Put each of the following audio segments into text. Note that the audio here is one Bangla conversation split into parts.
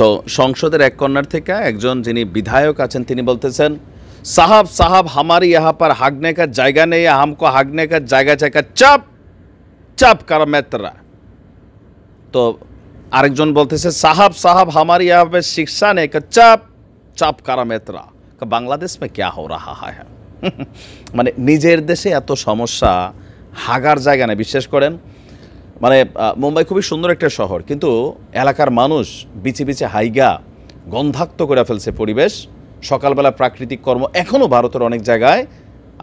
তো সংসদের এক কর্নার থেকে একজন যিনি বিধায়ক আছেন তিনি বলতেছেন সাহাব সাহাব হামারি ইহা পর হাগনে জায়গা নেই আমকো হাগনে কাজ জায়গা চাকা চাপ চাপ কারা মেত্রা তো আরেকজন বলতেছে সাহাব সাহাব হামারি ইহা শিক্ষা নেই চাপ চাপ কারা মেত্রা বাংলাদেশ মে ক্যা হো রাহা হ্যাঁ মানে নিজের দেশে এত সমস্যা হাগার জায়গা নেই বিশ্বাস করেন মানে মুম্বাই খুবই সুন্দর একটা শহর কিন্তু এলাকার মানুষ বিছে বিছে হাইগা গন্ধাক্ত করে ফেলছে পরিবেশ সকালবেলা প্রাকৃতিক কর্ম এখনও ভারতের অনেক জায়গায়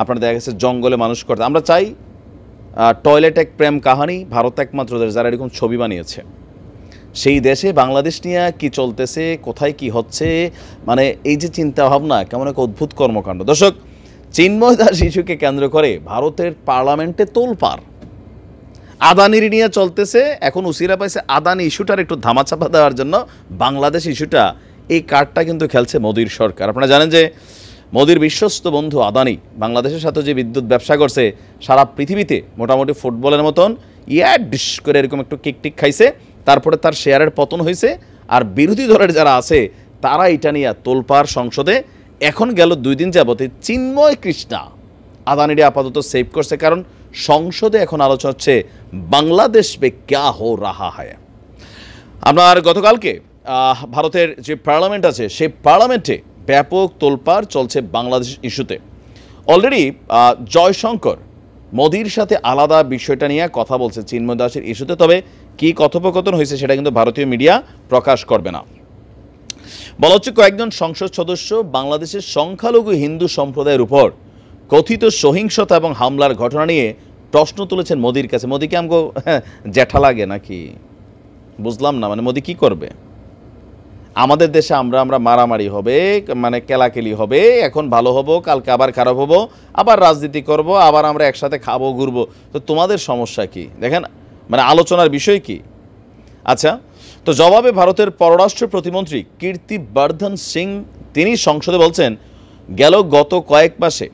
আপনারা দেখা গেছে জঙ্গলে মানুষ করতে আমরা চাই টয়লেট এক প্রেম কাহানি ভারত একমাত্র দেশ যারা এরকম ছবি বানিয়েছে সেই দেশে বাংলাদেশ নিয়ে কি চলতেছে কোথায় কি হচ্ছে মানে এই যে চিন্তা ভাবনা কেমন এক অদ্ভুত কর্মকাণ্ড দর্শক চিন্ময় দাস কেন্দ্র করে ভারতের পার্লামেন্টে তোলপাড় আদানির নিয়ে চলতেছে এখন উসিরা পাইছে আদানি ইস্যুটার একটু ধামাচাপা দেওয়ার জন্য বাংলাদেশ ইস্যুটা এই কার্ডটা কিন্তু খেলছে মোদির সরকার আপনারা জানেন যে মোদির বিশ্বস্ত বন্ধু আদানি বাংলাদেশের সাথে যে বিদ্যুৎ ব্যবসা করছে সারা পৃথিবীতে মোটামুটি ফুটবলের মতন ইয়া ডিস করে এরকম একটু কিকটিক খাইছে তারপরে তার শেয়ারের পতন হয়েছে আর বিরোধী দলের যারা আছে তারা এটা নিয়ে তোলপার সংসদে এখন গেল দুই দিন যাবতে চিন্ময় কৃষ্ণা আদানিটি আপাতত সেভ করছে কারণ সংসদে এখন আলোচনা হচ্ছে বাংলাদেশ পে ক্যা হো রাহা হায় আপনার গতকালকে ভারতের যে পার্লামেন্ট আছে সেই পার্লামেন্টে ব্যাপক তোলপাড় চলছে বাংলাদেশ ইস্যুতে অলরেডি জয়শঙ্কর মোদির সাথে আলাদা বিষয়টা নিয়ে কথা বলছে চিন্ময় দাসের ইস্যুতে তবে কি কথোপকথন হয়েছে সেটা কিন্তু ভারতীয় মিডিয়া প্রকাশ করবে না বলা হচ্ছে কয়েকজন সংসদ সদস্য বাংলাদেশের সংখ্যালঘু হিন্দু সম্প্রদায়ের উপর কথিত সহিংসতা এবং হামলার ঘটনা নিয়ে প্রশ্ন তুলেছেন মোদির কাছে মোদিকে আমগো হ্যাঁ, জ্যাঠা লাগে নাকি বুঝলাম না মানে মোদি কি করবে আমাদের দেশে আমরা আমরা মারামারি হবে মানে কেলাকেলি হবে এখন ভালো হবো কালকে আবার খারাপ হবো আবার রাজনীতি করব আবার আমরা একসাথে খাবো ঘুরবো তো তোমাদের সমস্যা কি দেখেন মানে আলোচনার বিষয় কি আচ্ছা তো জবাবে ভারতের পররাষ্ট্র প্রতিমন্ত্রী কীর্তি বর্ধন সিং তিনি সংসদে বলছেন গেল গত কয়েক মাসে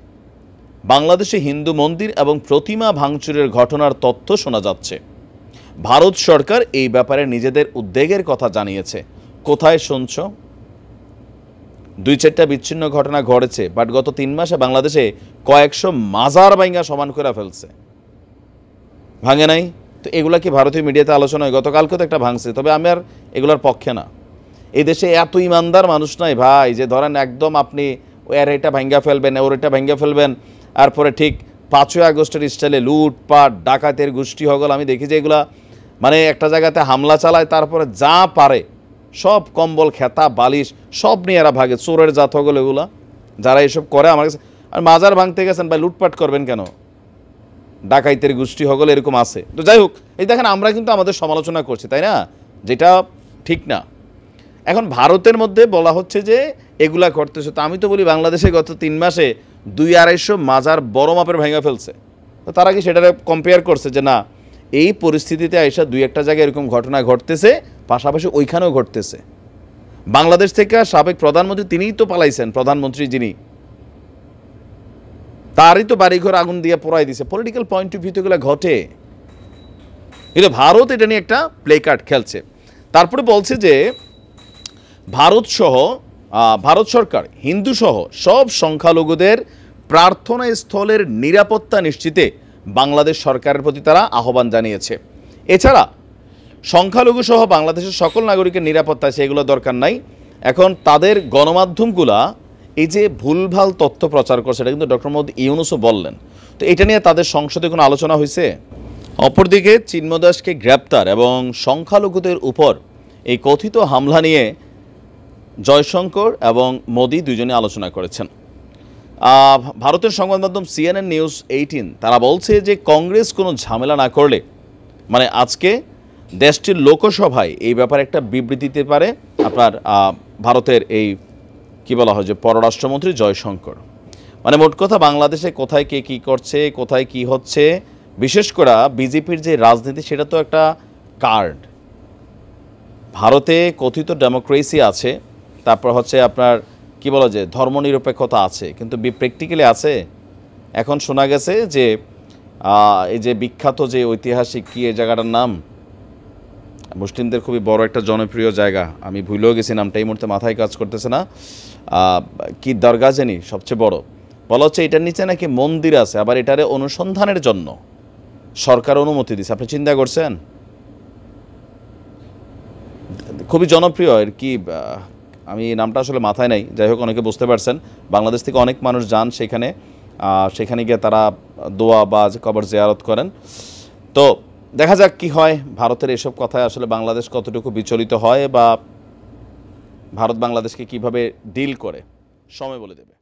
বাংলাদেশে হিন্দু মন্দির এবং প্রতিমা ভাঙচুরের ঘটনার তথ্য শোনা যাচ্ছে ভারত সরকার এই ব্যাপারে নিজেদের উদ্বেগের কথা জানিয়েছে কোথায় শুনছ দুই চারটা বিচ্ছিন্ন ঘটনা ঘটেছে বাট গত তিন মাসে বাংলাদেশে কয়েকশো মাজার বাইঙ্গা সমান করে ফেলছে ভাঙে নাই তো এগুলা কি ভারতীয় মিডিয়াতে আলোচনা হয় গতকালকে তো একটা ভাঙছে তবে আমি আর এগুলার পক্ষে না এই দেশে এত ইমানদার মানুষ নাই ভাই যে ধরেন একদম আপনি এর এটা ভাঙ্গা ফেলবেন ওর এটা ভাঙ্গা ফেলবেন তারপরে ঠিক পাঁচই আগস্টের স্টাইলে লুটপাট ডাকাতের গোষ্ঠী হগল আমি দেখি যে এগুলা মানে একটা জায়গাতে হামলা চালায় তারপরে যা পারে সব কম্বল খেতা বালিশ সব নিয়ে এরা ভাগে চোরের জাত হগল এগুলা যারা এসব করে আমার কাছে আর মাজার ভাঙতে গেছেন বা লুটপাট করবেন কেন ডাকাইতের গোষ্ঠী হগল এরকম আছে তো যাই হোক এই দেখেন আমরা কিন্তু আমাদের সমালোচনা করছি তাই না যেটা ঠিক না এখন ভারতের মধ্যে বলা হচ্ছে যে এগুলা ঘটতেছে তো আমি তো বলি বাংলাদেশে গত তিন মাসে দুই আড়াইশো মাজার বড় মাপের ভেঙে ফেলছে তো তারা কি সেটা কম্পেয়ার করছে যে না এই পরিস্থিতিতে আইসা দুই একটা জায়গায় এরকম ঘটনা ঘটতেছে পাশাপাশি ওইখানেও ঘটতেছে বাংলাদেশ থেকে সাবেক প্রধানমন্ত্রী তিনিই তো পালাইছেন প্রধানমন্ত্রী যিনি তারই তো বাড়িঘর আগুন দিয়ে পড়াই দিছে পলিটিক্যাল পয়েন্ট অফ ভিউতে ঘটে কিন্তু ভারত এটা নিয়ে একটা প্লে কার্ড খেলছে তারপরে বলছে যে ভারতসহ ভারত সরকার হিন্দুসহ সব সংখ্যালঘুদের প্রার্থনা স্থলের নিরাপত্তা নিশ্চিতে বাংলাদেশ সরকারের প্রতি তারা আহ্বান জানিয়েছে এছাড়া সংখ্যালঘুসহ বাংলাদেশের সকল নাগরিকের নিরাপত্তা সেগুলো দরকার নাই এখন তাদের গণমাধ্যমগুলা এই যে ভুলভাল তথ্য প্রচার করছে এটা কিন্তু ডক্টর মোহাম্মদ ইউনুসও বললেন তো এটা নিয়ে তাদের সংসদে কোনো আলোচনা হয়েছে অপরদিকে চিন্মদাসকে গ্রেপ্তার এবং সংখ্যালঘুদের উপর এই কথিত হামলা নিয়ে জয়শঙ্কর এবং মোদি দুজনে আলোচনা করেছেন ভারতের সংবাদ মাধ্যম সিএনএন নিউজ এইটিন তারা বলছে যে কংগ্রেস কোনো ঝামেলা না করলে মানে আজকে দেশটির লোকসভায় এই ব্যাপারে একটা বিবৃতি দিতে পারে আপনার ভারতের এই কি বলা হয় যে পররাষ্ট্রমন্ত্রী জয়শঙ্কর মানে মোট কথা বাংলাদেশে কোথায় কে কী করছে কোথায় কি হচ্ছে বিশেষ করে বিজেপির যে রাজনীতি সেটা তো একটা কার্ড ভারতে কথিত ডেমোক্রেসি আছে তারপর হচ্ছে আপনার কি বলা যে ধর্মনিরপেক্ষতা আছে কিন্তু প্র্যাকটিক্যালি আছে এখন শোনা গেছে যে এই যে বিখ্যাত যে ঐতিহাসিক কি এই জায়গাটার নাম মুসলিমদের খুবই বড় একটা জনপ্রিয় জায়গা আমি ভুলেও গেছি নামটা এই মুহূর্তে মাথায় কাজ করতেছে না কি দরগা জানি সবচেয়ে বড় বলা হচ্ছে এটার নিচে নাকি মন্দির আছে আবার এটারে অনুসন্ধানের জন্য সরকার অনুমতি দিছে আপনি চিন্তা করছেন খুবই জনপ্রিয় এর কি আমি নামটা আসলে মাথায় নাই যাই হোক অনেকে বুঝতে পারছেন বাংলাদেশ থেকে অনেক মানুষ যান সেখানে সেখানে গিয়ে তারা দোয়া বা কবর জিয়ারত করেন তো দেখা যাক কি হয় ভারতের এসব কথায় আসলে বাংলাদেশ কতটুকু বিচলিত হয় বা ভারত বাংলাদেশকে কিভাবে ডিল করে সময় বলে দেবে